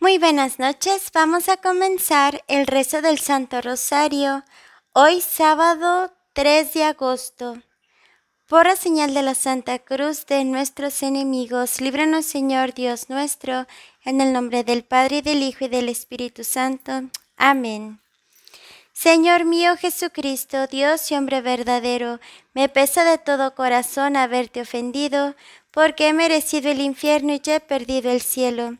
Muy buenas noches, vamos a comenzar el rezo del Santo Rosario hoy sábado 3 de agosto. Por la señal de la Santa Cruz de nuestros enemigos, líbranos Señor Dios nuestro, en el nombre del Padre, y del Hijo y del Espíritu Santo. Amén. Señor mío Jesucristo, Dios y hombre verdadero, me pesa de todo corazón haberte ofendido, porque he merecido el infierno y ya he perdido el cielo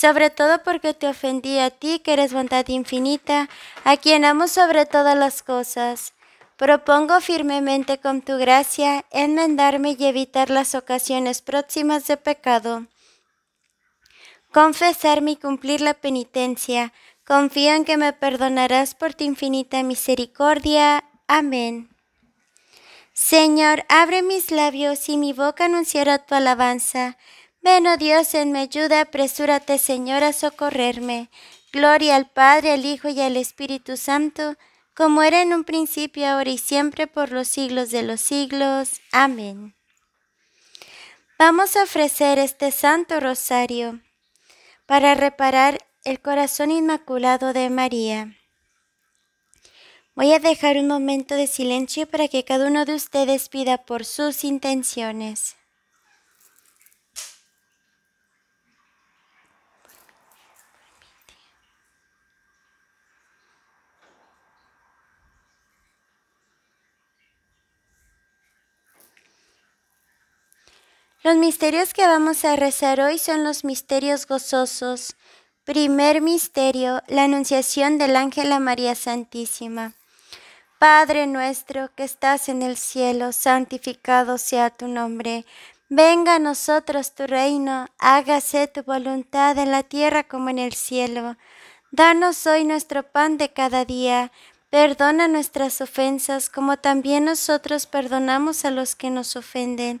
sobre todo porque te ofendí a ti, que eres bondad infinita, a quien amo sobre todas las cosas. Propongo firmemente con tu gracia enmendarme y evitar las ocasiones próximas de pecado. Confesarme y cumplir la penitencia. Confío en que me perdonarás por tu infinita misericordia. Amén. Señor, abre mis labios y mi boca anunciará tu alabanza. Ven, oh Dios, en mi ayuda, apresúrate, Señor, a socorrerme. Gloria al Padre, al Hijo y al Espíritu Santo, como era en un principio, ahora y siempre, por los siglos de los siglos. Amén. Vamos a ofrecer este Santo Rosario para reparar el corazón inmaculado de María. Voy a dejar un momento de silencio para que cada uno de ustedes pida por sus intenciones. Los misterios que vamos a rezar hoy son los misterios gozosos. Primer misterio, la anunciación del ángel a María Santísima. Padre nuestro que estás en el cielo, santificado sea tu nombre. Venga a nosotros tu reino, hágase tu voluntad en la tierra como en el cielo. Danos hoy nuestro pan de cada día. Perdona nuestras ofensas como también nosotros perdonamos a los que nos ofenden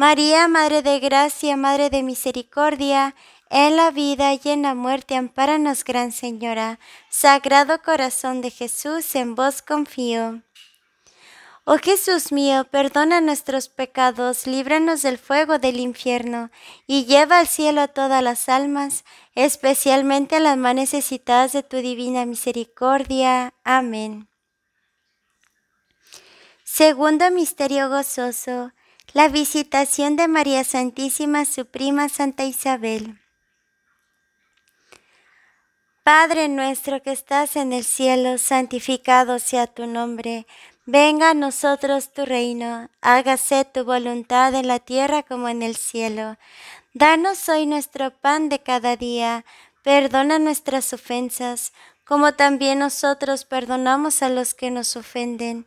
María, Madre de Gracia, Madre de Misericordia, en la vida y en la muerte, ampáranos, Gran Señora. Sagrado Corazón de Jesús, en vos confío. Oh Jesús mío, perdona nuestros pecados, líbranos del fuego del infierno, y lleva al cielo a todas las almas, especialmente a las más necesitadas de tu divina misericordia. Amén. Segundo misterio gozoso, la visitación de María Santísima, su prima Santa Isabel. Padre nuestro que estás en el cielo, santificado sea tu nombre. Venga a nosotros tu reino, hágase tu voluntad en la tierra como en el cielo. Danos hoy nuestro pan de cada día, perdona nuestras ofensas, como también nosotros perdonamos a los que nos ofenden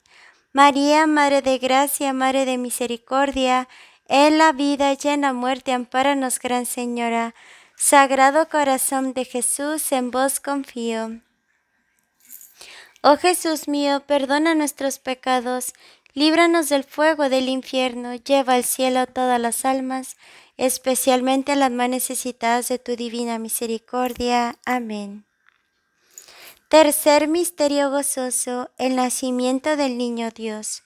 María, Madre de Gracia, Madre de Misericordia, en la vida y en la muerte, amparanos, Gran Señora. Sagrado Corazón de Jesús, en vos confío. Oh Jesús mío, perdona nuestros pecados, líbranos del fuego del infierno, lleva al cielo a todas las almas, especialmente a las más necesitadas de tu divina misericordia. Amén. Tercer misterio gozoso, el nacimiento del niño Dios.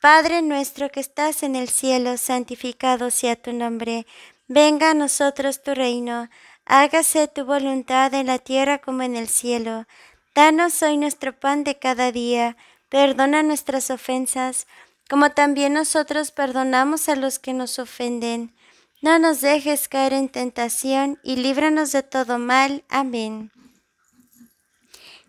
Padre nuestro que estás en el cielo, santificado sea tu nombre. Venga a nosotros tu reino. Hágase tu voluntad en la tierra como en el cielo. Danos hoy nuestro pan de cada día. Perdona nuestras ofensas, como también nosotros perdonamos a los que nos ofenden. No nos dejes caer en tentación y líbranos de todo mal. Amén.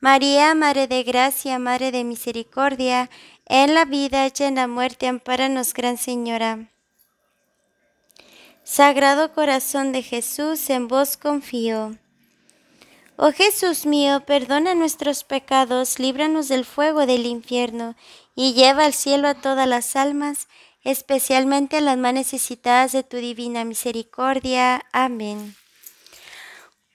María, Madre de Gracia, Madre de Misericordia, en la vida y en la muerte, amparanos, Gran Señora. Sagrado Corazón de Jesús, en vos confío. Oh Jesús mío, perdona nuestros pecados, líbranos del fuego del infierno, y lleva al cielo a todas las almas, especialmente a las más necesitadas de tu divina misericordia. Amén.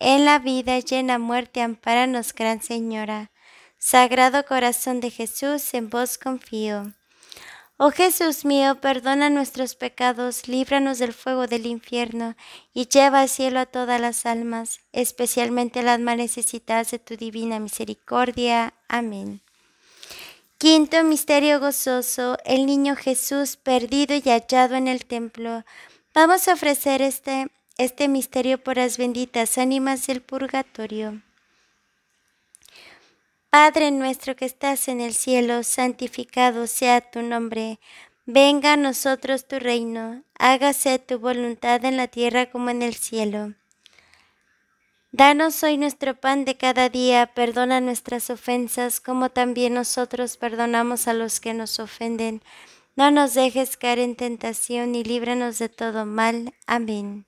en la vida llena muerte, amparanos, Gran Señora. Sagrado corazón de Jesús, en vos confío. Oh Jesús mío, perdona nuestros pecados, líbranos del fuego del infierno y lleva al cielo a todas las almas, especialmente las más necesitadas de tu divina misericordia. Amén. Quinto misterio gozoso, el niño Jesús perdido y hallado en el templo. Vamos a ofrecer este este misterio por las benditas ánimas del purgatorio. Padre nuestro que estás en el cielo, santificado sea tu nombre. Venga a nosotros tu reino, hágase tu voluntad en la tierra como en el cielo. Danos hoy nuestro pan de cada día, perdona nuestras ofensas como también nosotros perdonamos a los que nos ofenden. No nos dejes caer en tentación y líbranos de todo mal. Amén.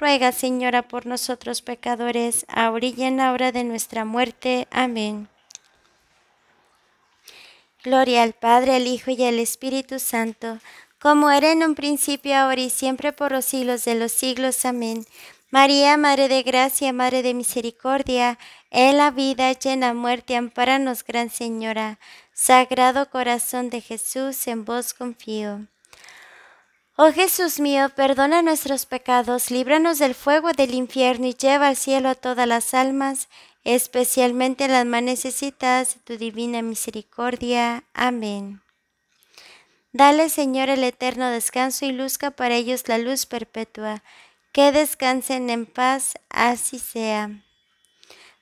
ruega, Señora, por nosotros pecadores, ahora y en la hora de nuestra muerte. Amén. Gloria al Padre, al Hijo y al Espíritu Santo, como era en un principio, ahora y siempre, por los siglos de los siglos. Amén. María, Madre de Gracia, Madre de Misericordia, en la vida y en la muerte, amparanos, Gran Señora. Sagrado Corazón de Jesús, en vos confío. Oh Jesús mío, perdona nuestros pecados, líbranos del fuego del infierno y lleva al cielo a todas las almas, especialmente las más necesitadas de tu divina misericordia. Amén. Dale, Señor, el eterno descanso y luzca para ellos la luz perpetua. Que descansen en paz, así sea.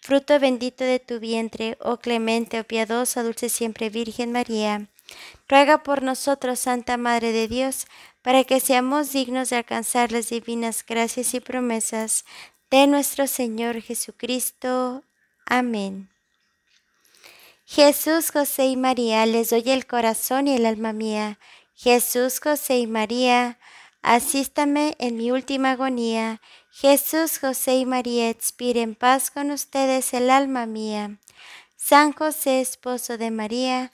fruto bendito de tu vientre, oh clemente, oh piadosa, dulce siempre Virgen María. Ruega por nosotros, Santa Madre de Dios, para que seamos dignos de alcanzar las divinas gracias y promesas de nuestro Señor Jesucristo. Amén. Jesús, José y María, les doy el corazón y el alma mía. Jesús, José y María, asístame en mi última agonía. Jesús, José y María, expire paz con ustedes el alma mía. San José, esposo de María,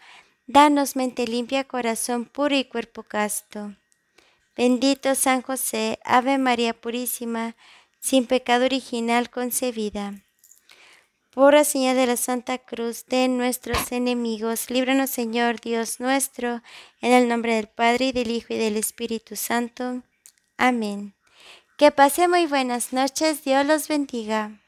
danos mente limpia, corazón puro y cuerpo casto. Bendito San José, Ave María Purísima, sin pecado original concebida. Por la señal de la Santa Cruz de nuestros enemigos, líbranos Señor Dios nuestro, en el nombre del Padre, y del Hijo, y del Espíritu Santo. Amén. Que pase muy buenas noches, Dios los bendiga.